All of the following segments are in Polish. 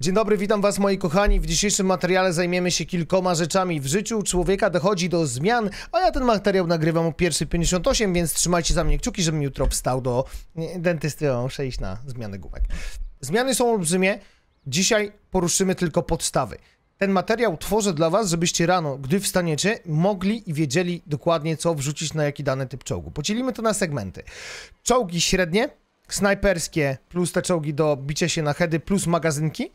Dzień dobry, witam Was moi kochani. W dzisiejszym materiale zajmiemy się kilkoma rzeczami. W życiu człowieka dochodzi do zmian, a ja ten materiał nagrywam o 1.58, więc trzymajcie za mnie kciuki, żebym jutro wstał do dentysty. Ja muszę iść na zmianę gumek. Zmiany są olbrzymie. Dzisiaj poruszymy tylko podstawy. Ten materiał tworzę dla Was, żebyście rano, gdy wstaniecie, mogli i wiedzieli dokładnie, co wrzucić na jaki dany typ czołgu. Podzielimy to na segmenty. Czołgi średnie, snajperskie, plus te czołgi do bicia się na hedy, plus magazynki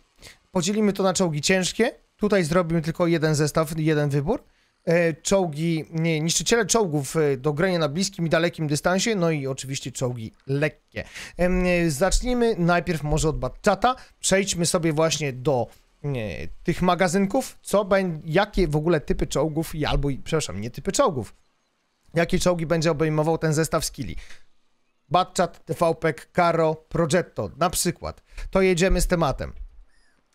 Podzielimy to na czołgi ciężkie. Tutaj zrobimy tylko jeden zestaw, jeden wybór. E, czołgi, nie, niszczyciele czołgów e, do grania na bliskim i dalekim dystansie, no i oczywiście czołgi lekkie. E, zacznijmy najpierw może od Batchata. Przejdźmy sobie właśnie do nie, tych magazynków, co jakie w ogóle typy czołgów, albo, przepraszam, nie typy czołgów, jakie czołgi będzie obejmował ten zestaw skilli. Batchat, TVP, Karo, Progetto na przykład. To jedziemy z tematem.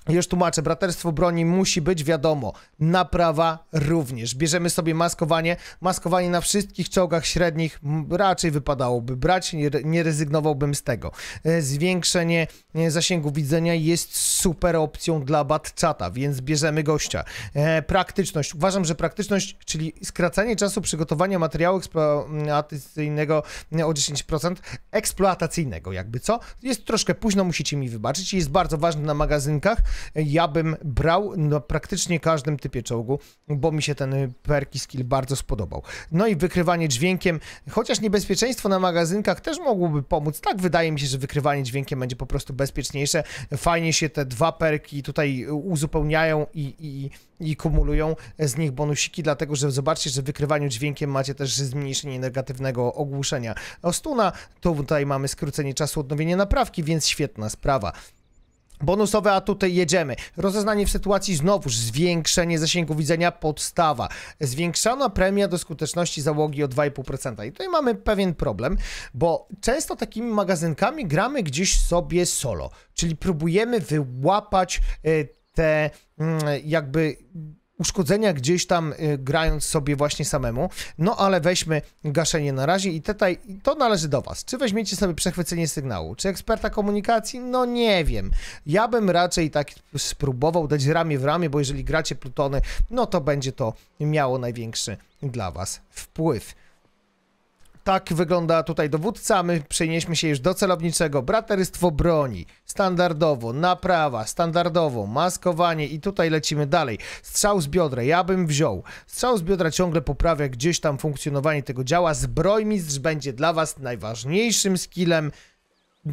Już tłumaczę, braterstwo broni musi być, wiadomo, naprawa również. Bierzemy sobie maskowanie. Maskowanie na wszystkich czołgach średnich raczej wypadałoby brać, nie, rezygnowałbym z tego. E, zwiększenie e, zasięgu widzenia jest super opcją dla Batchata, więc bierzemy gościa. E, praktyczność. Uważam, że praktyczność, czyli skracanie czasu przygotowania materiału eksploatacyjnego o 10%, eksploatacyjnego jakby co, jest troszkę późno, musicie mi wybaczyć, jest bardzo ważny na magazynkach, ja bym brał na praktycznie każdym typie czołgu, bo mi się ten perki skill bardzo spodobał. No i wykrywanie dźwiękiem, chociaż niebezpieczeństwo na magazynkach też mogłoby pomóc, tak wydaje mi się, że wykrywanie dźwiękiem będzie po prostu bezpieczniejsze. Fajnie się te dwa perki tutaj uzupełniają i, i, i kumulują z nich bonusiki, dlatego że zobaczcie, że w wykrywaniu dźwiękiem macie też zmniejszenie negatywnego ogłuszenia. Ostuna, tutaj mamy skrócenie czasu odnowienia naprawki, więc świetna sprawa. Bonusowe atuty jedziemy. Rozeznanie w sytuacji znowuż zwiększenie zasięgu widzenia podstawa. Zwiększana premia do skuteczności załogi o 2,5%. I tutaj mamy pewien problem, bo często takimi magazynkami gramy gdzieś sobie solo, czyli próbujemy wyłapać e, te mm, jakby uszkodzenia gdzieś tam y, grając sobie właśnie samemu. No ale weźmy gaszenie na razie i tutaj to należy do Was. Czy weźmiecie sobie przechwycenie sygnału? Czy eksperta komunikacji? No nie wiem. Ja bym raczej tak spróbował dać ramię w ramię, bo jeżeli gracie Plutony, no to będzie to miało największy dla Was wpływ tak wygląda tutaj dowódca. My przenieśmy się już do celowniczego. Braterstwo broni. Standardowo, naprawa, standardowo, maskowanie i tutaj lecimy dalej. Strzał z biodra, ja bym wziął. Strzał z biodra ciągle poprawia gdzieś tam funkcjonowanie tego działa. Zbrojmistrz będzie dla Was najważniejszym skillem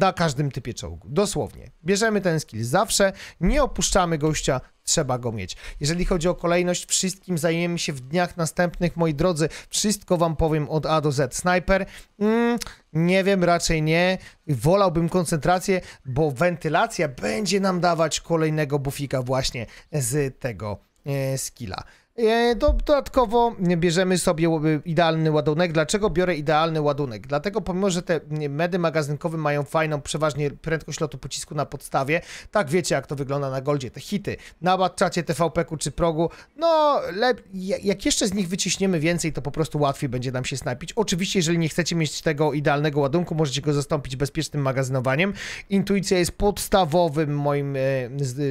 na każdym typie czołgu. Dosłownie. Bierzemy ten skill zawsze, nie opuszczamy gościa, trzeba go mieć. Jeżeli chodzi o kolejność, wszystkim zajmiemy się w dniach następnych, moi drodzy. Wszystko wam powiem od A do Z. Sniper? Mm, nie wiem, raczej nie. Wolałbym koncentrację, bo wentylacja będzie nam dawać kolejnego bufika właśnie z tego e, skilla. E, dodatkowo bierzemy sobie idealny ładunek. Dlaczego biorę idealny ładunek? Dlatego pomimo, że te medy magazynkowe mają fajną, przeważnie prędkość lotu pocisku na podstawie, tak wiecie jak to wygląda na Goldzie, te hity na Batczacie, TVP-ku czy Progu, no jak jeszcze z nich wyciśniemy więcej, to po prostu łatwiej będzie nam się snapić. Oczywiście, jeżeli nie chcecie mieć tego idealnego ładunku, możecie go zastąpić bezpiecznym magazynowaniem. Intuicja jest podstawowym moim e,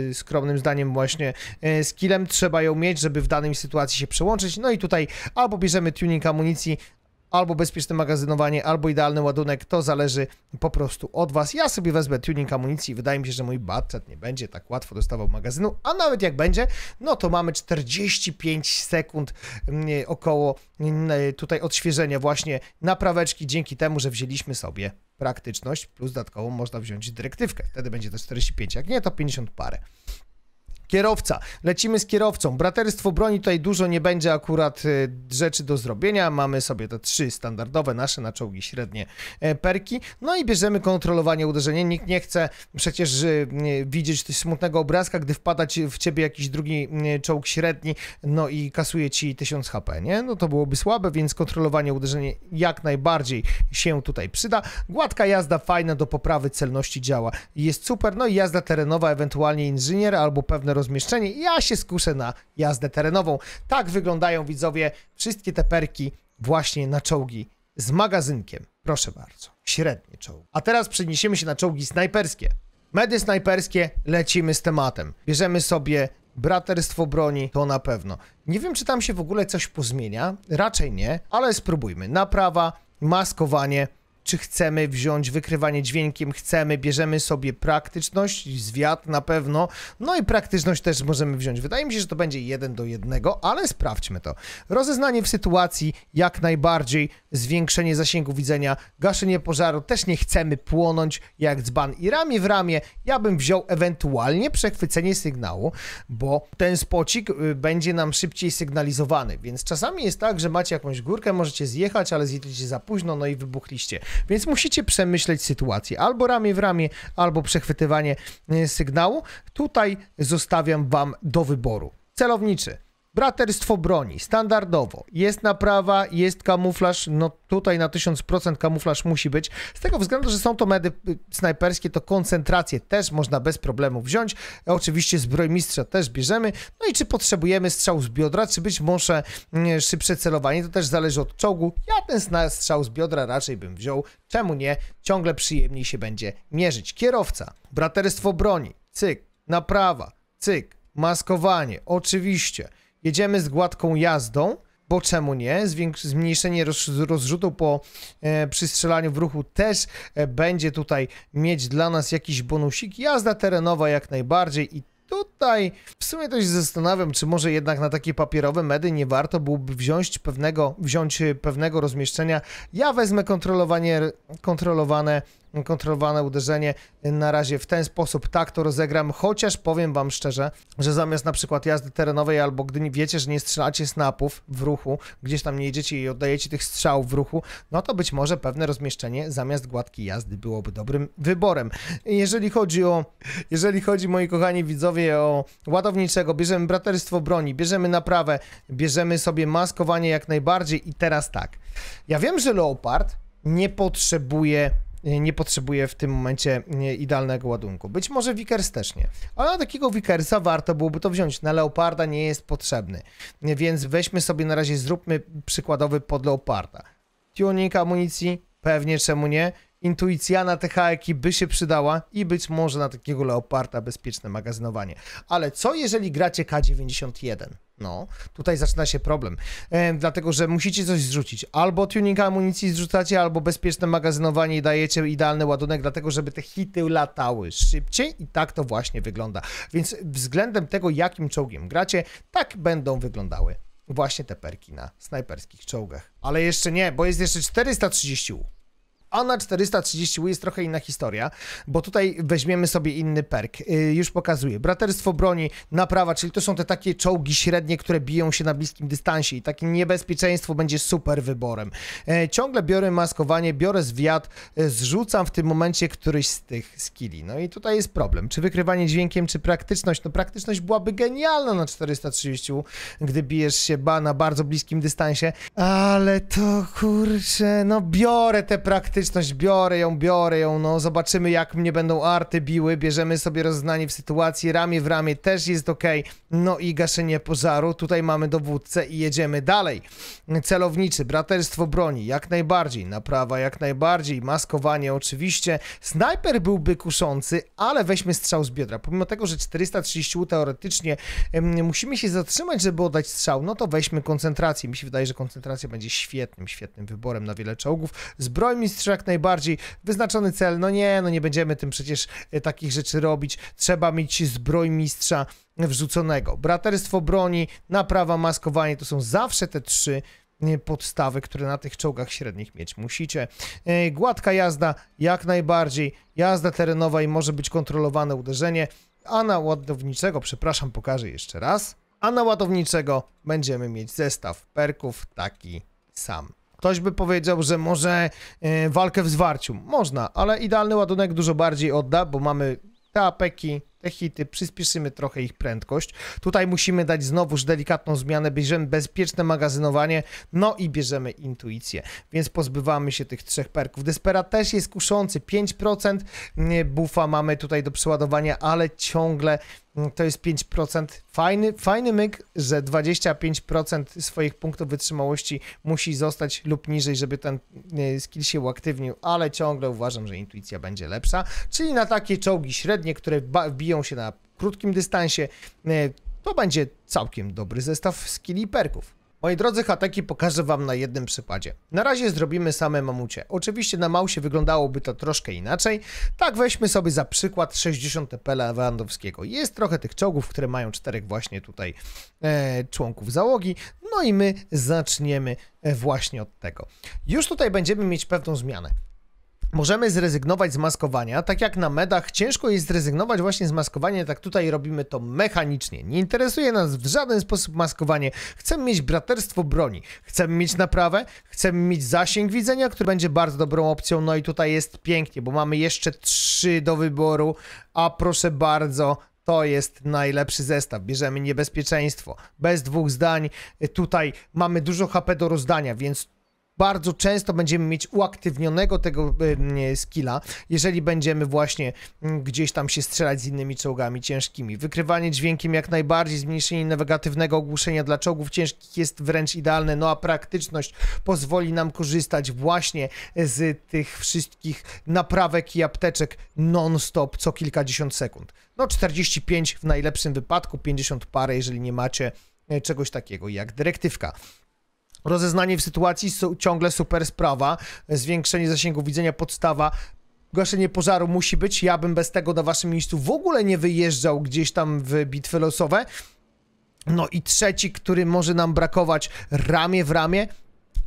e, skromnym zdaniem właśnie skillem, trzeba ją mieć, żeby w danym jakiejś sytuacji się przełączyć. No i tutaj albo bierzemy tuning amunicji, albo bezpieczne magazynowanie, albo idealny ładunek, to zależy po prostu od Was. Ja sobie wezmę tuning amunicji i wydaje mi się, że mój budget nie będzie tak łatwo dostawał magazynu, a nawet jak będzie, no to mamy 45 sekund mm, około mm, tutaj odświeżenia właśnie napraweczki, dzięki temu, że wzięliśmy sobie praktyczność, plus dodatkowo można wziąć dyrektywkę, wtedy będzie to 45, jak nie to 50 parę. Kierowca. Lecimy z kierowcą. Braterstwo broni tutaj dużo nie będzie akurat y, rzeczy do zrobienia. Mamy sobie te trzy standardowe nasze na czołgi średnie e, perki. No i bierzemy kontrolowanie uderzenia. Nikt nie chce przecież y, widzieć smutnego obrazka, gdy wpada w ciebie jakiś drugi y, czołg średni, no i kasuje ci 1000 HP, nie? No to byłoby słabe, więc kontrolowanie uderzenia jak najbardziej się tutaj przyda. Gładka jazda fajna do poprawy celności działa. Jest super. No i jazda terenowa, ewentualnie inżynier albo pewne rozmieszczenie. Ja się skuszę na jazdę terenową. Tak wyglądają widzowie wszystkie te perki właśnie na czołgi z magazynkiem. Proszę bardzo, średnie czołgi. A teraz przeniesiemy się na czołgi snajperskie. Medy snajperskie lecimy z tematem. Bierzemy sobie braterstwo broni, to na pewno. Nie wiem, czy tam się w ogóle coś pozmienia, raczej nie, ale spróbujmy. Naprawa, maskowanie, czy chcemy wziąć wykrywanie dźwiękiem, chcemy, bierzemy sobie praktyczność, zwiat na pewno, no i praktyczność też możemy wziąć. Wydaje mi się, że to będzie jeden do jednego, ale sprawdźmy to. Rozeznanie w sytuacji jak najbardziej, zwiększenie zasięgu widzenia, gaszenie pożaru, też nie chcemy płonąć jak dzban i ramię w ramię, ja bym wziął ewentualnie przechwycenie sygnału, bo ten spocik y, będzie nam szybciej sygnalizowany, więc czasami jest tak, że macie jakąś górkę, możecie zjechać, ale zjedliście za późno, no i wybuchliście. Więc musicie przemyśleć sytuację. Albo ramię w ramię, albo przechwytywanie e, sygnału. Tutaj zostawiam Wam do wyboru. Celowniczy Braterstwo broni, standardowo. Jest naprawa, jest kamuflaż, no tutaj na 1000% kamuflaż musi być. Z tego względu, że są to medy y, snajperskie, to koncentrację też można bez problemu wziąć. Oczywiście zbrojmistrza też bierzemy. No i czy potrzebujemy strzał z biodra, czy być może mm, szybsze celowanie, to też zależy od czołgu. Ja ten strzał z biodra raczej bym wziął. Czemu nie? Ciągle przyjemniej się będzie mierzyć. Kierowca, braterstwo broni, cyk, naprawa, cyk, maskowanie, oczywiście. Jedziemy z gładką jazdą, bo czemu nie? zmniejszenie rozrzutu po e, przystrzelaniu w ruchu też e, będzie tutaj mieć dla nas jakiś bonusik. Jazda terenowa jak najbardziej i tutaj w sumie też zastanawiam, czy może jednak na takie papierowe medy nie warto byłoby wziąć pewnego, wziąć e, pewnego rozmieszczenia. Ja wezmę kontrolowanie, kontrolowane kontrolowane uderzenie na razie w ten sposób tak to rozegram, chociaż powiem wam szczerze, że zamiast na przykład jazdy terenowej albo gdy wiecie, że nie strzelacie snapów w ruchu, gdzieś tam nie jedziecie i oddajecie tych strzałów w ruchu, no to być może pewne rozmieszczenie zamiast gładkiej jazdy byłoby dobrym wyborem. Jeżeli chodzi o, jeżeli chodzi moi kochani widzowie o ładowniczego, bierzemy braterstwo broni, bierzemy naprawę, bierzemy sobie maskowanie jak najbardziej i teraz tak. Ja wiem, że Leopard nie potrzebuje nie potrzebuje w tym momencie idealnego ładunku. Być może Vickers też nie. Ale na takiego Vickersa warto byłoby to wziąć. Na Leoparda nie jest potrzebny. Więc weźmy sobie na razie, zróbmy przykładowy pod Leoparda. Tuning amunicji, pewnie czemu nie. Intuicja na te haeki by się przydała i być może na takiego Leoparda bezpieczne magazynowanie. Ale co jeżeli gracie K91? No, tutaj zaczyna się problem, e, dlatego że musicie coś zrzucić. Albo tuning amunicji zrzucacie, albo bezpieczne magazynowanie i dajecie idealny ładunek, dlatego żeby te hity latały szybciej i tak to właśnie wygląda. Więc względem tego, jakim czołgiem gracie, tak będą wyglądały właśnie te perki na snajperskich czołgach. Ale jeszcze nie, bo jest jeszcze 430 u. A na 430 Wii jest trochę inna historia, bo tutaj weźmiemy sobie inny perk. Y, już pokazuję. Braterstwo broni, naprawa, czyli to są te takie czołgi średnie, które biją się na bliskim dystansie i takie niebezpieczeństwo będzie super wyborem. E, ciągle biorę maskowanie, biorę zwiat, e, zrzucam w tym momencie któryś z tych skilli. No i tutaj jest problem. Czy wykrywanie dźwiękiem, czy praktyczność? No praktyczność byłaby genialna na 430, gdy bijesz się ba na bardzo bliskim dystansie, ale to kurczę, no biorę te praktyczność biorę ją, biorę ją, no zobaczymy jak mnie będą arty biły, bierzemy sobie rozznanie w sytuacji, ramię w ramię też jest ok, no i gaszenie pożaru, tutaj mamy dowódcę i jedziemy dalej. Celowniczy, braterstwo broni, jak najbardziej, naprawa jak najbardziej, maskowanie oczywiście, snajper byłby kuszący, ale weźmy strzał z biodra, pomimo tego, że 430 teoretycznie musimy się zatrzymać, żeby oddać strzał, no to weźmy koncentrację, mi się wydaje, że koncentracja będzie świetnym, świetnym wyborem na wiele czołgów, zbroj mistrz jak najbardziej. Wyznaczony cel, no nie, no nie będziemy tym przecież e, takich rzeczy robić. Trzeba mieć zbroj mistrza wrzuconego. Braterstwo broni, naprawa, maskowanie to są zawsze te trzy e, podstawy, które na tych czołgach średnich mieć musicie. E, gładka jazda jak najbardziej, jazda terenowa i może być kontrolowane uderzenie, a na ładowniczego, przepraszam, pokażę jeszcze raz, a na ładowniczego będziemy mieć zestaw perków taki sam. Ktoś by powiedział, że może y, walkę w zwarciu. Można, ale idealny ładunek dużo bardziej odda, bo mamy te apeki, te hity, przyspieszymy trochę ich prędkość. Tutaj musimy dać znowuż delikatną zmianę, bierzemy bezpieczne magazynowanie, no i bierzemy intuicję, więc pozbywamy się tych trzech perków. Despera też jest kuszący, 5% bufa mamy tutaj do przeładowania, ale ciągle Mm, to jest 5%. Fajny, fajny myk, że 25% swoich punktów wytrzymałości musi zostać lub niżej, żeby ten skill się uaktywnił, ale ciągle uważam, że intuicja będzie lepsza, czyli na takie czołgi średnie, które biją się na krótkim dystansie, e, to będzie całkiem dobry zestaw skilli i perków. Moi drodzy, hateki pokażę wam na jednym przykładzie. Na razie zrobimy same mamucie. Oczywiście na mausie wyglądałoby to troszkę inaczej. Tak weźmy sobie za przykład 60 pela Lewandowskiego. Jest trochę tych czołgów, które mają czterech właśnie tutaj e, członków załogi. No i my zaczniemy e, właśnie od tego. Już tutaj będziemy mieć pewną zmianę możemy zrezygnować z maskowania. Tak jak na medach, ciężko jest zrezygnować właśnie z maskowania, tak tutaj robimy to mechanicznie. Nie interesuje nas w żaden sposób maskowanie. Chcemy mieć braterstwo broni, chcemy mieć naprawę, chcemy mieć zasięg widzenia, który będzie bardzo dobrą opcją. No i tutaj jest pięknie, bo mamy jeszcze trzy do wyboru, a proszę bardzo, to jest najlepszy zestaw. Bierzemy niebezpieczeństwo. Bez dwóch zdań. Tutaj mamy dużo HP do rozdania, więc bardzo często będziemy mieć uaktywnionego tego skilla, jeżeli będziemy właśnie mm, gdzieś tam się strzelać z innymi czołgami ciężkimi. Wykrywanie dźwiękiem jak najbardziej, zmniejszenie negatywnego ogłuszenia dla czołgów ciężkich jest wręcz idealne, no a praktyczność pozwoli nam korzystać właśnie z tych wszystkich naprawek i apteczek non-stop co kilkadziesiąt sekund. No 45 w najlepszym wypadku, 50 parę, jeżeli nie macie e, czegoś takiego jak dyrektywka. Rozeznanie w sytuacji ciągle super sprawa. Zwiększenie zasięgu widzenia podstawa gaszenie pożaru musi być. Ja bym bez tego na waszym miejscu w ogóle nie wyjeżdżał gdzieś tam w bitwy losowe. No i trzeci, który może nam brakować ramię w ramię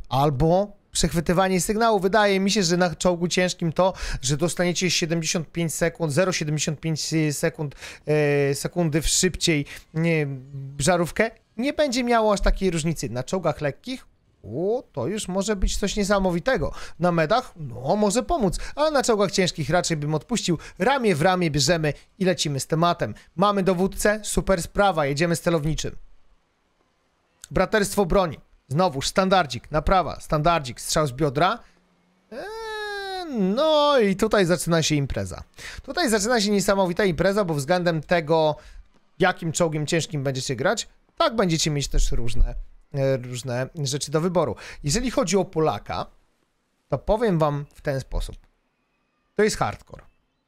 albo przechwytywanie sygnału. Wydaje mi się, że na czołgu ciężkim to, że dostaniecie 75 sekund, 0,75 sekund, e, sekundy w szybciej nie, żarówkę nie będzie miało aż takiej różnicy. Na czołgach lekkich o, to już może być coś niesamowitego. Na medach? No, może pomóc, ale na czołgach ciężkich raczej bym odpuścił. Ramię w ramię bierzemy i lecimy z tematem. Mamy dowódcę? Super sprawa, jedziemy z celowniczym. Braterstwo broni. Znowuż, standardzik, naprawa, standardzik, strzał z biodra. Eee, no i tutaj zaczyna się impreza. Tutaj zaczyna się niesamowita impreza, bo względem tego, jakim czołgiem ciężkim będziecie grać, tak będziecie mieć też różne, e, różne rzeczy do wyboru. Jeżeli chodzi o Polaka, to powiem wam w ten sposób. To jest hardcore.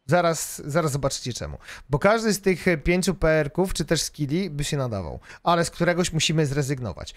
Zaraz, zaraz zobaczycie czemu. Bo każdy z tych pięciu PR-ków, czy też skilli, by się nadawał. Ale z któregoś musimy zrezygnować.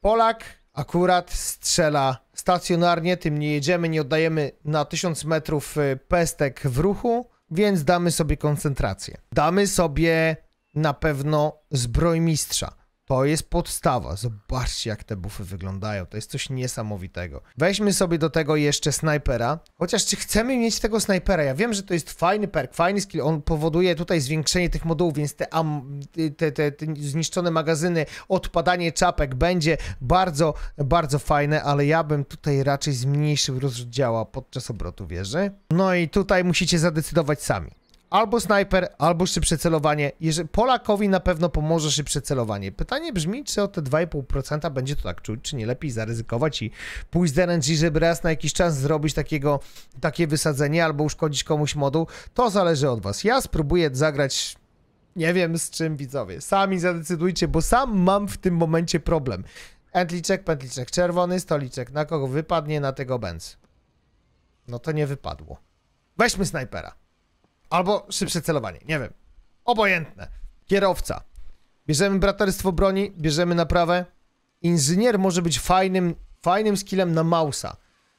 Polak akurat strzela stacjonarnie, tym nie jedziemy, nie oddajemy na 1000 metrów e, pestek w ruchu, więc damy sobie koncentrację. Damy sobie na pewno zbrojmistrza. To jest podstawa. Zobaczcie, jak te bufy wyglądają. To jest coś niesamowitego. Weźmy sobie do tego jeszcze snajpera. Chociaż czy chcemy mieć tego snajpera? Ja wiem, że to jest fajny perk, fajny skill. On powoduje tutaj zwiększenie tych modułów, więc te, am, te, te, te zniszczone magazyny, odpadanie czapek będzie bardzo, bardzo fajne, ale ja bym tutaj raczej zmniejszył działa podczas obrotu wieży. No i tutaj musicie zadecydować sami albo snajper, albo szybsze celowanie. Jeżeli Polakowi na pewno pomoże szybsze celowanie. Pytanie brzmi, czy o te 2,5% będzie to tak czuć, czy nie lepiej zaryzykować i pójść z RNG, żeby raz na jakiś czas zrobić takiego, takie wysadzenie albo uszkodzić komuś moduł. To zależy od was. Ja spróbuję zagrać nie wiem z czym widzowie. Sami zadecydujcie, bo sam mam w tym momencie problem. Entliczek, pętliczek czerwony, stoliczek. Na kogo wypadnie, na tego będz. No to nie wypadło. Weźmy snajpera. Albo szybsze celowanie, nie wiem. Obojętne. Kierowca. Bierzemy braterstwo broni, bierzemy naprawę. Inżynier może być fajnym, fajnym skillem na mausa.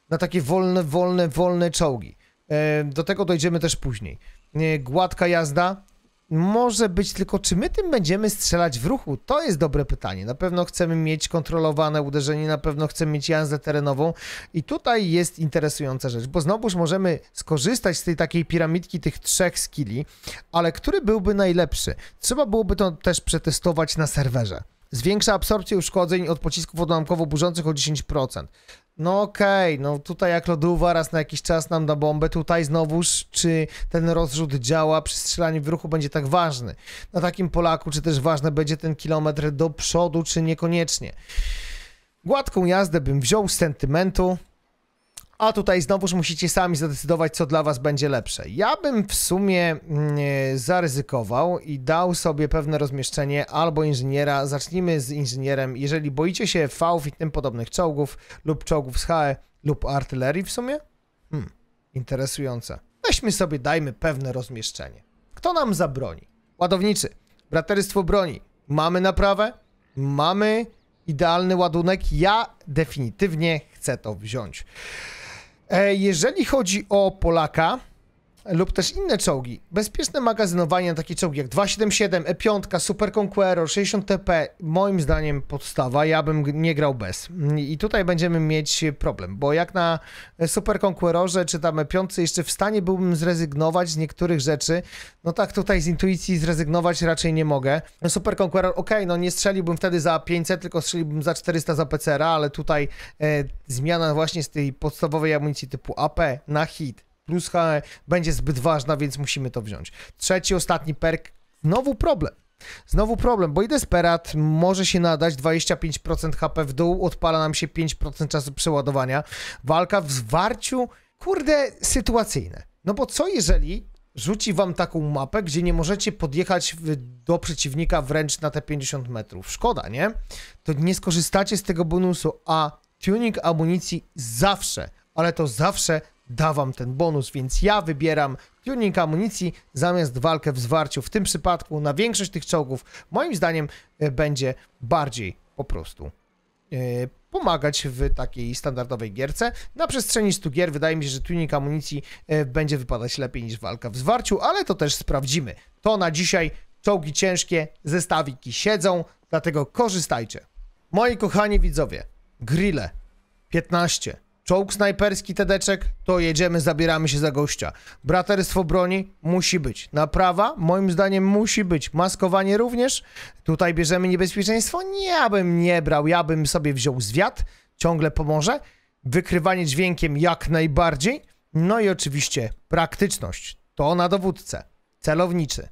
Na takie wolne, wolne, wolne czołgi. E, do tego dojdziemy też później. E, gładka jazda, może być, tylko czy my tym będziemy strzelać w ruchu? To jest dobre pytanie. Na pewno chcemy mieć kontrolowane uderzenie, na pewno chcemy mieć jazdę terenową i tutaj jest interesująca rzecz, bo znowuż możemy skorzystać z tej takiej piramidki tych trzech skilli, ale który byłby najlepszy? Trzeba byłoby to też przetestować na serwerze. Zwiększa absorpcję uszkodzeń od pocisków odłamkowo-burzących o 10%. No okej, okay, no tutaj jak loduwa raz na jakiś czas nam da bombę, tutaj znowuż czy ten rozrzut działa przy strzelaniu w ruchu będzie tak ważny. Na takim Polaku czy też ważne będzie ten kilometr do przodu czy niekoniecznie. Gładką jazdę bym wziął z sentymentu, a tutaj znowuż musicie sami zadecydować, co dla was będzie lepsze. Ja bym w sumie mm, zaryzykował i dał sobie pewne rozmieszczenie albo inżyniera. Zacznijmy z inżynierem. Jeżeli boicie się V i tym podobnych czołgów lub czołgów z HE lub artylerii w sumie? Hmm, interesujące. Weźmy sobie, dajmy pewne rozmieszczenie. Kto nam zabroni? Ładowniczy, braterstwo broni. Mamy naprawę? Mamy idealny ładunek. Ja definitywnie chcę to wziąć. E, jeżeli chodzi o Polaka, lub też inne czołgi. Bezpieczne magazynowanie na takie czołgi jak 277, E5, Super Conqueror, 60TP, moim zdaniem podstawa, ja bym nie grał bez. Mm, I tutaj będziemy mieć problem, bo jak na Super Conquerorze czy tam E5 jeszcze w stanie byłbym zrezygnować z niektórych rzeczy, no tak tutaj z intuicji zrezygnować raczej nie mogę. Super Conqueror, ok, no nie strzeliłbym wtedy za 500, tylko strzeliłbym za 400 za PCR, ale tutaj e, zmiana właśnie z tej podstawowej amunicji typu AP na hit plus HE będzie zbyt ważna, więc musimy to wziąć. Trzeci, ostatni perk, znowu problem. Znowu problem, bo i Desperat może się nadać 25% HP w dół, odpala nam się 5% czasu przeładowania. Walka w zwarciu, kurde, sytuacyjne. No bo co jeżeli rzuci wam taką mapę, gdzie nie możecie podjechać do przeciwnika wręcz na te 50 metrów? Szkoda, nie? To nie skorzystacie z tego bonusu, a tuning amunicji zawsze, ale to zawsze da wam ten bonus, więc ja wybieram tuning amunicji zamiast walkę w zwarciu. W tym przypadku na większość tych czołgów moim zdaniem e, będzie bardziej po prostu e, pomagać w takiej standardowej gierce. Na przestrzeni 100 gier wydaje mi się, że tuning amunicji e, będzie wypadać lepiej niż walka w zwarciu, ale to też sprawdzimy. To na dzisiaj czołgi ciężkie, zestawiki siedzą, dlatego korzystajcie. Moi kochani widzowie, grille 15 czołg snajperski, tedeczek, to jedziemy, zabieramy się za gościa. Braterstwo broni musi być. Naprawa, moim zdaniem, musi być. Maskowanie również. Tutaj bierzemy niebezpieczeństwo. Nie, ja bym nie brał, ja bym sobie wziął zwiat, ciągle pomoże. Wykrywanie dźwiękiem jak najbardziej. No i oczywiście praktyczność. To na dowódcę. Celowniczy.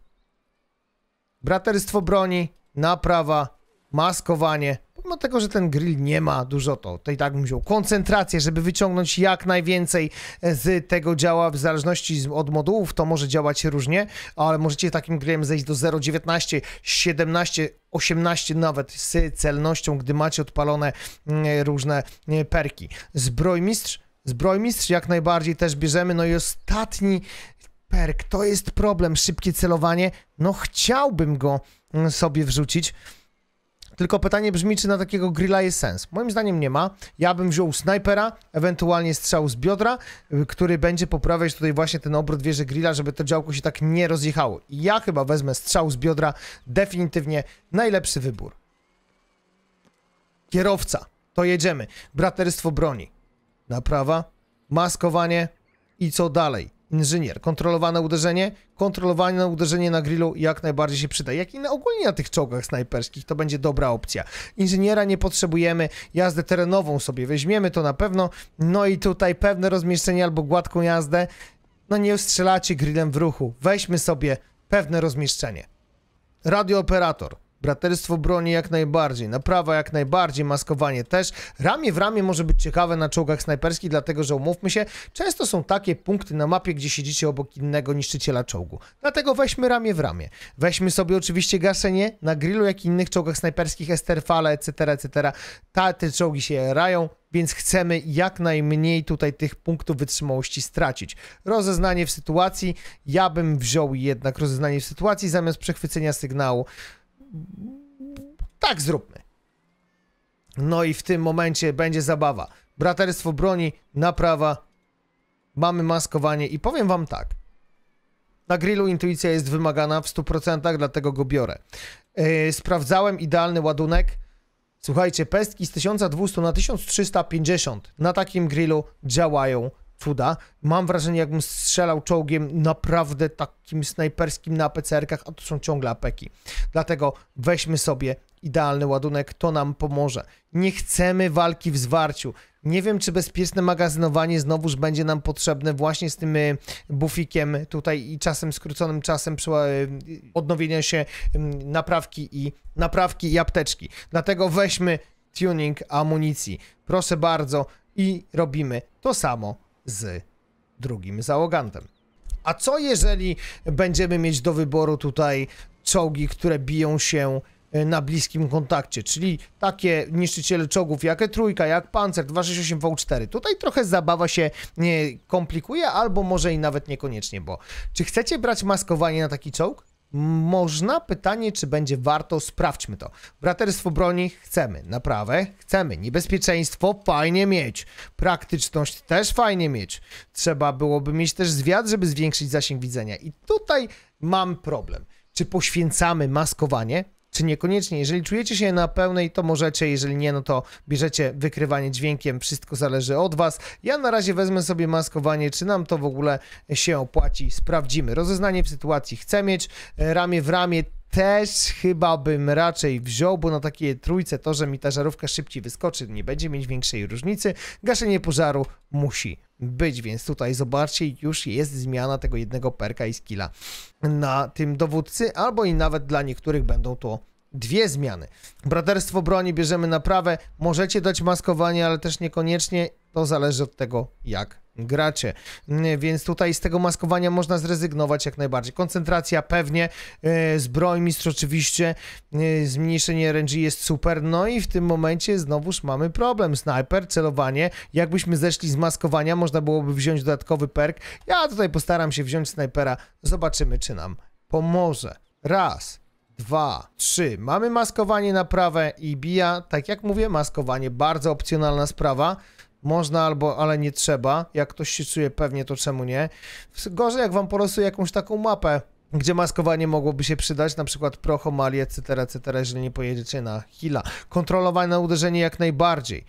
Braterstwo broni, naprawa, maskowanie, mimo no, tego, że ten grill nie ma dużo, to, to i tak bym wziął koncentrację, żeby wyciągnąć jak najwięcej e, z tego działa, w zależności od modułów, to może działać różnie, ale możecie takim grillem zejść do 0,19, 17, 18 nawet z celnością, gdy macie odpalone mm, różne e, perki. Zbrojmistrz, zbrojmistrz jak najbardziej też bierzemy, no i ostatni perk, to jest problem, szybkie celowanie, no chciałbym go mm, sobie wrzucić, tylko pytanie brzmi, czy na takiego grilla jest sens. Moim zdaniem nie ma. Ja bym wziął snajpera, ewentualnie strzał z biodra, y, który będzie poprawiać tutaj właśnie ten obrót wieży grilla, żeby to działko się tak nie rozjechało. I ja chyba wezmę strzał z biodra, definitywnie najlepszy wybór. Kierowca, to jedziemy. Braterstwo broni. Naprawa, maskowanie i co dalej? inżynier. Kontrolowane uderzenie, kontrolowane uderzenie na grillu jak najbardziej się przyda, jak i na ogólnie na tych czołgach snajperskich, to będzie dobra opcja. Inżyniera nie potrzebujemy, jazdę terenową sobie weźmiemy, to na pewno, no i tutaj pewne rozmieszczenie albo gładką jazdę, no nie strzelacie grillem w ruchu, weźmy sobie pewne rozmieszczenie. Radiooperator, Braterstwo broni jak najbardziej, naprawa jak najbardziej, maskowanie też. Ramię w ramię może być ciekawe na czołgach snajperskich, dlatego że umówmy się, często są takie punkty na mapie, gdzie siedzicie obok innego niszczyciela czołgu. Dlatego weźmy ramię w ramię. Weźmy sobie oczywiście gaszenie na grillu, jak i innych czołgach snajperskich, Esterfale, etc., etc. Ta, te czołgi się jarają, więc chcemy jak najmniej tutaj tych punktów wytrzymałości stracić. Rozeznanie w sytuacji, ja bym wziął jednak rozeznanie w sytuacji zamiast przechwycenia sygnału tak zróbmy. No i w tym momencie będzie zabawa. Braterstwo broni, naprawa, mamy maskowanie i powiem wam tak. Na grillu intuicja jest wymagana w 100%, dlatego go biorę. Yy, sprawdzałem idealny ładunek. Słuchajcie, pestki z 1200 na 1350 na takim grillu działają cuda. Mam wrażenie, jakbym strzelał czołgiem naprawdę takim snajperskim na APCR-kach, a to są ciągle apeki. Dlatego weźmy sobie idealny ładunek, to nam pomoże. Nie chcemy walki w zwarciu. Nie wiem, czy bezpieczne magazynowanie znowuż będzie nam potrzebne właśnie z tym e, bufikiem tutaj i czasem skróconym czasem e, odnowienia się naprawki i naprawki i apteczki. Dlatego weźmy tuning amunicji. Proszę bardzo i robimy to samo z drugim załogantem. A co jeżeli będziemy mieć do wyboru tutaj czołgi, które biją się e, na bliskim kontakcie, czyli takie niszczyciele czołgów jak E3, jak Panzer 268 V4. Tutaj trochę zabawa się komplikuje, albo może i nawet niekoniecznie, bo czy chcecie brać maskowanie na taki czołg? Można? Pytanie, czy będzie warto? Sprawdźmy to. Braterstwo broni chcemy, naprawę chcemy, niebezpieczeństwo fajnie mieć, praktyczność też fajnie mieć. Trzeba byłoby mieć też zwiat, żeby zwiększyć zasięg widzenia. I tutaj mam problem. Czy poświęcamy maskowanie? czy niekoniecznie. Jeżeli czujecie się na pełnej, to możecie, jeżeli nie, no to bierzecie wykrywanie dźwiękiem, wszystko zależy od Was. Ja na razie wezmę sobie maskowanie, czy nam to w ogóle się opłaci, sprawdzimy. Rozeznanie w sytuacji chcę mieć, ramię w ramię, też chyba bym raczej wziął, bo na takiej trójce to, że mi ta żarówka szybciej wyskoczy, nie będzie mieć większej różnicy. Gaszenie pożaru musi być, więc tutaj zobaczcie, już jest zmiana tego jednego perka i skilla na tym dowódcy, albo i nawet dla niektórych będą to dwie zmiany. Braterstwo broni bierzemy na prawe Możecie dać maskowanie, ale też niekoniecznie. To zależy od tego, jak gracie. Mm, więc tutaj z tego maskowania można zrezygnować jak najbardziej. Koncentracja pewnie, e, zbrojmistrz oczywiście, e, zmniejszenie RNG jest super. No i w tym momencie znowuż mamy problem. Snajper, celowanie. Jakbyśmy zeszli z maskowania, można byłoby wziąć dodatkowy perk. Ja tutaj postaram się wziąć snajpera. Zobaczymy, czy nam pomoże. Raz, dwa, trzy. Mamy maskowanie na prawe i bija. Tak jak mówię, maskowanie bardzo opcjonalna sprawa. Można albo, ale nie trzeba. Jak ktoś się czuje pewnie, to czemu nie? Gorzej jak wam porosuje jakąś taką mapę, gdzie maskowanie mogłoby się przydać, na przykład procho, mali, etc., etc., jeżeli nie pojedziecie na hila. Kontrolowane uderzenie jak najbardziej.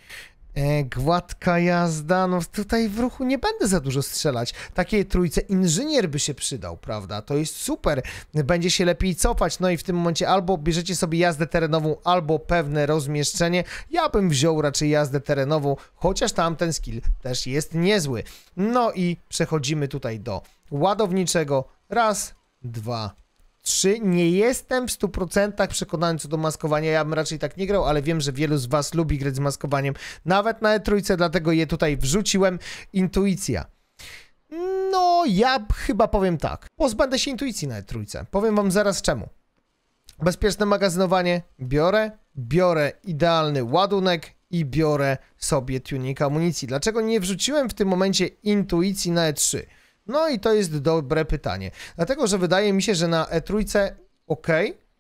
E, gładka jazda, no tutaj w ruchu nie będę za dużo strzelać. Takiej trójce inżynier by się przydał, prawda? To jest super, będzie się lepiej cofać, no i w tym momencie albo bierzecie sobie jazdę terenową, albo pewne rozmieszczenie. Ja bym wziął raczej jazdę terenową, chociaż tamten skill też jest niezły. No i przechodzimy tutaj do ładowniczego. Raz, dwa, 3. Nie jestem w 100% przekonany co do maskowania. Ja bym raczej tak nie grał, ale wiem, że wielu z Was lubi grać z maskowaniem. Nawet na E3, dlatego je tutaj wrzuciłem. Intuicja. No, ja chyba powiem tak. Pozbędę się intuicji na E3. Powiem Wam zaraz czemu. Bezpieczne magazynowanie biorę, biorę idealny ładunek i biorę sobie tunik amunicji. Dlaczego nie wrzuciłem w tym momencie intuicji na E3? No i to jest dobre pytanie. Dlatego, że wydaje mi się, że na E3 ok,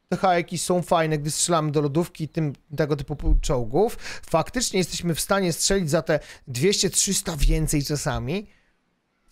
te hajki są fajne, gdy strzelamy do lodówki tym, tego typu czołgów. Faktycznie jesteśmy w stanie strzelić za te 200-300 więcej czasami.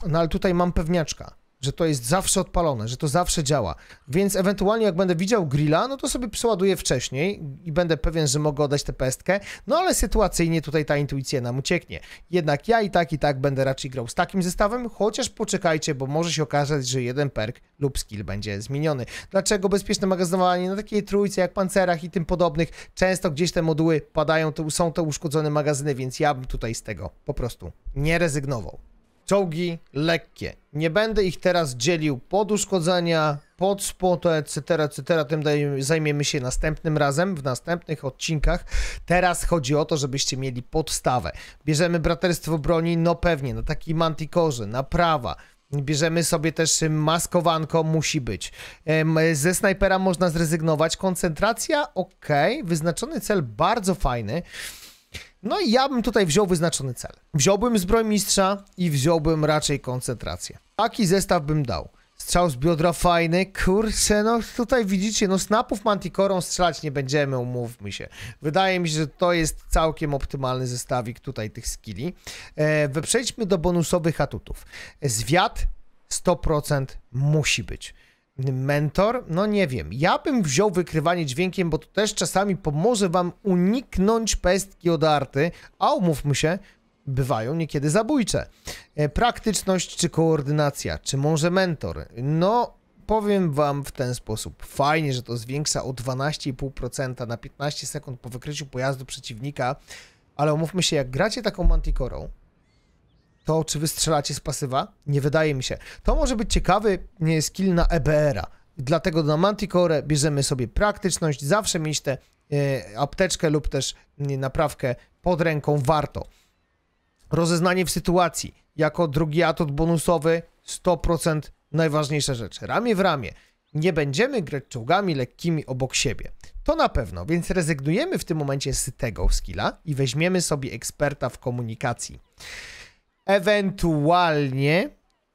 No ale tutaj mam pewniaczka że to jest zawsze odpalone, że to zawsze działa. Więc ewentualnie jak będę widział grilla, no to sobie przeładuję wcześniej i będę pewien, że mogę oddać tę pestkę, no ale sytuacyjnie tutaj ta intuicja nam ucieknie. Jednak ja i tak i tak będę raczej grał z takim zestawem, chociaż poczekajcie, bo może się okazać, że jeden perk lub skill będzie zmieniony. Dlaczego bezpieczne magazynowanie na takiej trójce jak pancerach i tym podobnych, często gdzieś te moduły padają, to są to uszkodzone magazyny, więc ja bym tutaj z tego po prostu nie rezygnował czołgi lekkie. Nie będę ich teraz dzielił pod uszkodzenia, pod spotę, etc., etc. Tym zajmiemy się następnym razem, w następnych odcinkach. Teraz chodzi o to, żebyście mieli podstawę. Bierzemy braterstwo broni, no pewnie, na no taki mantikorze, na prawa. Bierzemy sobie też y, maskowanko, musi być. Ze snajpera można zrezygnować. Koncentracja, ok. Wyznaczony cel, bardzo fajny. No i ja bym tutaj wziął wyznaczony cel. Wziąłbym zbrojmistrza i wziąłbym raczej koncentrację. Taki zestaw bym dał. Strzał z biodra fajny, kurczę, no tutaj widzicie, no snapów mantikorą strzelać nie będziemy, umówmy się. Wydaje mi się, że to jest całkiem optymalny zestawik tutaj tych skilli. E, przejdźmy do bonusowych atutów. Zwiat 100% musi być mentor? No nie wiem. Ja bym wziął wykrywanie dźwiękiem, bo to też czasami pomoże wam uniknąć pestki od arty, a umówmy się, bywają niekiedy zabójcze. E, praktyczność czy koordynacja, czy może mentor? No, powiem wam w ten sposób. Fajnie, że to zwiększa o 12,5% na 15 sekund po wykryciu pojazdu przeciwnika, ale umówmy się, jak gracie taką mantikorą, to, czy wy strzelacie z pasywa? Nie wydaje mi się. To może być ciekawy skill na EBR-a. Dlatego na Manticore bierzemy sobie praktyczność, zawsze mieć tę e, apteczkę lub też naprawkę pod ręką warto. Rozeznanie w sytuacji. Jako drugi atut bonusowy 100% najważniejsze rzeczy. Ramię w ramię. Nie będziemy grać czołgami lekkimi obok siebie. To na pewno, więc rezygnujemy w tym momencie z tego skilla i weźmiemy sobie eksperta w komunikacji. Ewentualnie,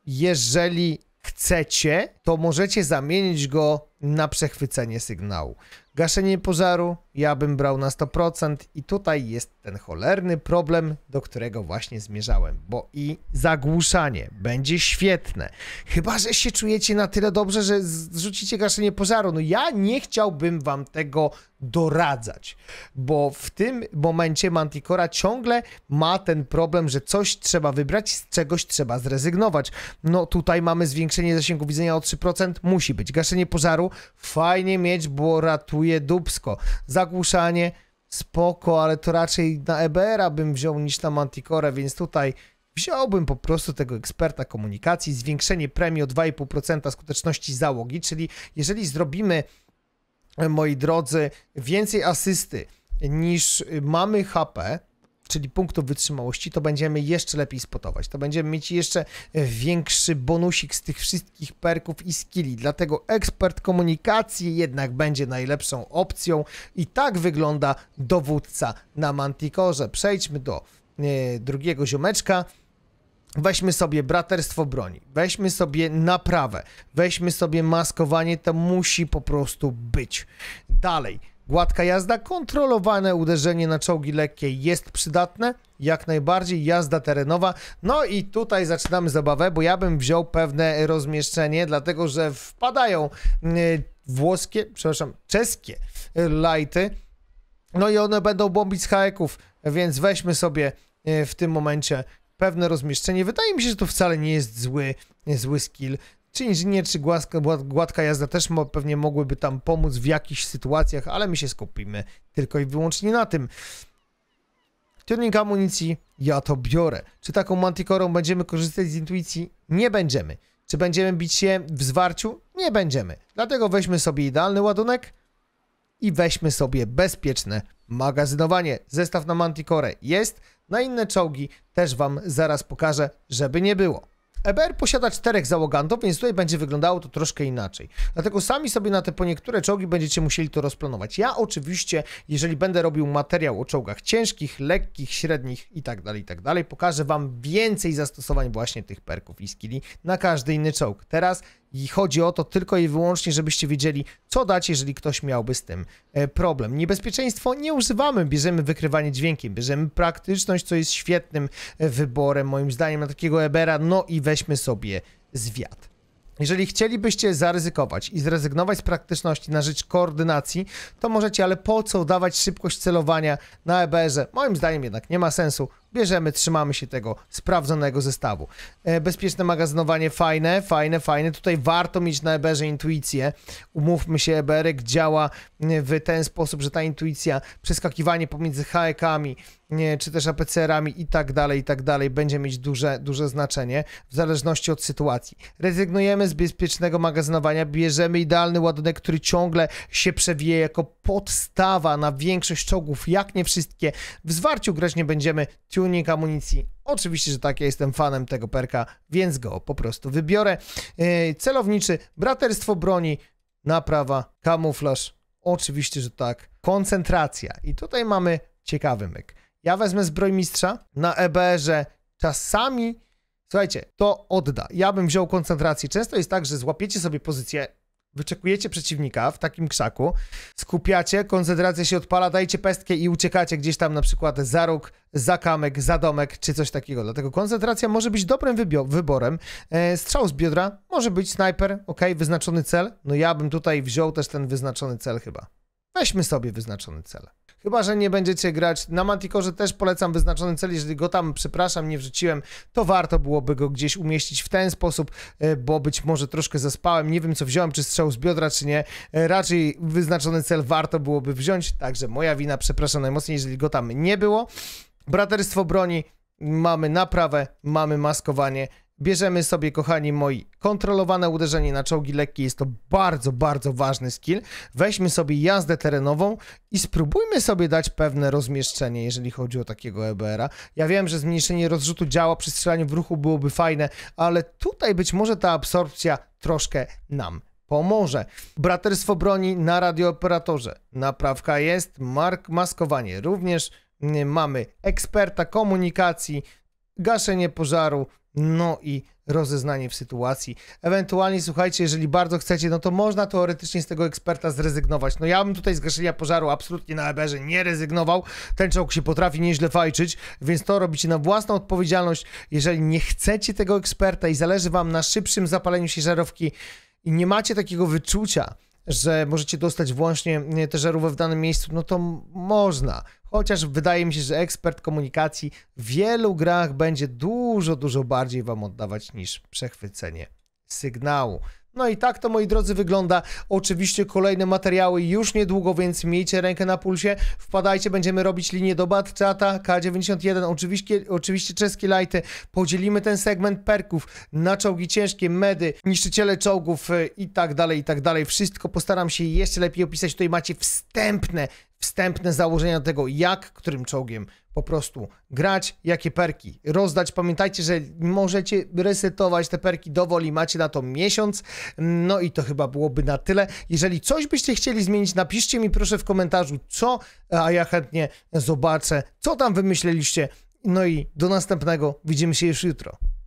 jeżeli chcecie, to możecie zamienić go na przechwycenie sygnału. Gaszenie pożaru ja bym brał na 100% i tutaj jest ten cholerny problem, do którego właśnie zmierzałem, bo i zagłuszanie będzie świetne. Chyba, że się czujecie na tyle dobrze, że zrzucicie gaszenie pożaru. No ja nie chciałbym wam tego doradzać, bo w tym momencie Manticora ciągle ma ten problem, że coś trzeba wybrać, z czegoś trzeba zrezygnować. No tutaj mamy zwiększenie zasięgu widzenia o 3%, musi być. Gaszenie pożaru, fajnie mieć, bo ratuje dubsko. Zagłuszanie, spoko, ale to raczej na EBR-a bym wziął niż na Manticore, więc tutaj wziąłbym po prostu tego eksperta komunikacji, zwiększenie premii o 2,5% skuteczności załogi, czyli jeżeli zrobimy moi drodzy, więcej asysty niż mamy HP, czyli punktów wytrzymałości, to będziemy jeszcze lepiej spotować. To będziemy mieć jeszcze większy bonusik z tych wszystkich perków i skilli. Dlatego ekspert komunikacji jednak będzie najlepszą opcją i tak wygląda dowódca na Manticorze. Przejdźmy do e, drugiego ziomeczka. Weźmy sobie braterstwo broni, weźmy sobie naprawę, weźmy sobie maskowanie, to musi po prostu być. Dalej, Gładka jazda, kontrolowane uderzenie na czołgi lekkie jest przydatne, jak najbardziej jazda terenowa. No i tutaj zaczynamy zabawę, bo ja bym wziął pewne rozmieszczenie, dlatego że wpadają y, włoskie, przepraszam, czeskie lighty. No i one będą bombić z haeków, więc weźmy sobie y, w tym momencie pewne rozmieszczenie. Wydaje mi się, że to wcale nie jest zły, zły skill. Czy inżynier, czy gładka, gładka jazda też mo, pewnie mogłyby tam pomóc w jakichś sytuacjach, ale my się skupimy tylko i wyłącznie na tym. Tuning amunicji, ja to biorę. Czy taką mantikorą będziemy korzystać z intuicji? Nie będziemy. Czy będziemy bić się w zwarciu? Nie będziemy. Dlatego weźmy sobie idealny ładunek i weźmy sobie bezpieczne magazynowanie. Zestaw na mantikorę jest, na inne czołgi też Wam zaraz pokażę, żeby nie było. EBR posiada czterech załogantów, więc tutaj będzie wyglądało to troszkę inaczej. Dlatego sami sobie na te po niektóre czołgi będziecie musieli to rozplanować. Ja oczywiście, jeżeli będę robił materiał o czołgach ciężkich, lekkich, średnich itd., tak itd., tak pokażę Wam więcej zastosowań właśnie tych perków i skilli na każdy inny czołg. Teraz i chodzi o to tylko i wyłącznie, żebyście wiedzieli, co dać, jeżeli ktoś miałby z tym e, problem. Niebezpieczeństwo nie używamy, bierzemy wykrywanie dźwiękiem, bierzemy praktyczność, co jest świetnym e, wyborem, moim zdaniem, na takiego Ebera, no i weźmy sobie zwiat. Jeżeli chcielibyście zaryzykować i zrezygnować z praktyczności na rzecz koordynacji, to możecie, ale po co dawać szybkość celowania na EBR-ze? Moim zdaniem jednak nie ma sensu bierzemy, trzymamy się tego sprawdzonego zestawu. E, bezpieczne magazynowanie fajne, fajne, fajne. Tutaj warto mieć na Eberze intuicję. Umówmy się, Eberek działa e, w ten sposób, że ta intuicja, przeskakiwanie pomiędzy haekami, e, czy też APCR-ami i tak dalej, i tak dalej, będzie mieć duże, duże znaczenie w zależności od sytuacji. Rezygnujemy z bezpiecznego magazynowania, bierzemy idealny ładunek, który ciągle się przewije jako podstawa na większość czołgów, jak nie wszystkie. W zwarciu grać nie będziemy, tuning amunicji. Oczywiście, że tak, ja jestem fanem tego perka, więc go po prostu wybiorę. E, celowniczy, braterstwo broni, naprawa, kamuflaż. Oczywiście, że tak. Koncentracja. I tutaj mamy ciekawy myk. Ja wezmę zbrojmistrza na EBR-ze. Czasami, słuchajcie, to odda. Ja bym wziął koncentrację. Często jest tak, że złapiecie sobie pozycję Wyczekujecie przeciwnika w takim krzaku, skupiacie, koncentracja się odpala, dajcie pestkę i uciekacie gdzieś tam na przykład za róg, za kamek, za domek czy coś takiego. Dlatego koncentracja może być dobrym wyborem. E, strzał z biodra może być snajper, ok, wyznaczony cel. No ja bym tutaj wziął też ten wyznaczony cel chyba. Weźmy sobie wyznaczony cel. Chyba, że nie będziecie grać. Na Manticorze też polecam wyznaczony cel. Jeżeli go tam, przepraszam, nie wrzuciłem, to warto byłoby go gdzieś umieścić w ten sposób, e, bo być może troszkę zaspałem. Nie wiem, co wziąłem, czy strzał z biodra, czy nie. E, raczej wyznaczony cel warto byłoby wziąć. Także moja wina, przepraszam najmocniej, jeżeli go tam nie było. Braterstwo broni mamy naprawę, mamy maskowanie Bierzemy sobie, kochani moi, kontrolowane uderzenie na czołgi lekkie. Jest to bardzo, bardzo ważny skill. Weźmy sobie jazdę terenową i spróbujmy sobie dać pewne rozmieszczenie, jeżeli chodzi o takiego EBR-a. Ja wiem, że zmniejszenie rozrzutu działa przy strzelaniu w ruchu byłoby fajne, ale tutaj być może ta absorpcja troszkę nam pomoże. Braterstwo broni na radiooperatorze. Naprawka jest, mark maskowanie. Również mamy eksperta komunikacji, gaszenie pożaru, no i rozeznanie w sytuacji. Ewentualnie, słuchajcie, jeżeli bardzo chcecie, no to można teoretycznie z tego eksperta zrezygnować. No ja bym tutaj z gaszenia pożaru absolutnie na Eberze nie rezygnował. Ten czołg się potrafi nieźle fajczyć, więc to robicie na własną odpowiedzialność. Jeżeli nie chcecie tego eksperta i zależy wam na szybszym zapaleniu się żarówki i nie macie takiego wyczucia, że możecie dostać włącznie te żarówki w danym miejscu, no to można. Chociaż wydaje mi się, że ekspert komunikacji w wielu grach będzie dużo, dużo bardziej wam oddawać niż przechwycenie sygnału. No i tak to moi drodzy wygląda. Oczywiście kolejne materiały już niedługo, więc miejcie rękę na pulsie. Wpadajcie, będziemy robić linię do Batchata K91, oczywiście, oczywiście czeskie lajty. Podzielimy ten segment perków na czołgi ciężkie, medy, niszczyciele czołgów y, i tak dalej, i tak dalej. Wszystko postaram się jeszcze lepiej opisać. Tutaj macie wstępne wstępne założenia tego, jak którym czołgiem po prostu grać, jakie perki rozdać. Pamiętajcie, że możecie resetować te perki dowoli, macie na to miesiąc. No i to chyba byłoby na tyle. Jeżeli coś byście chcieli zmienić, napiszcie mi proszę w komentarzu, co, a ja chętnie zobaczę, co tam wymyśleliście. No i do następnego. Widzimy się już jutro.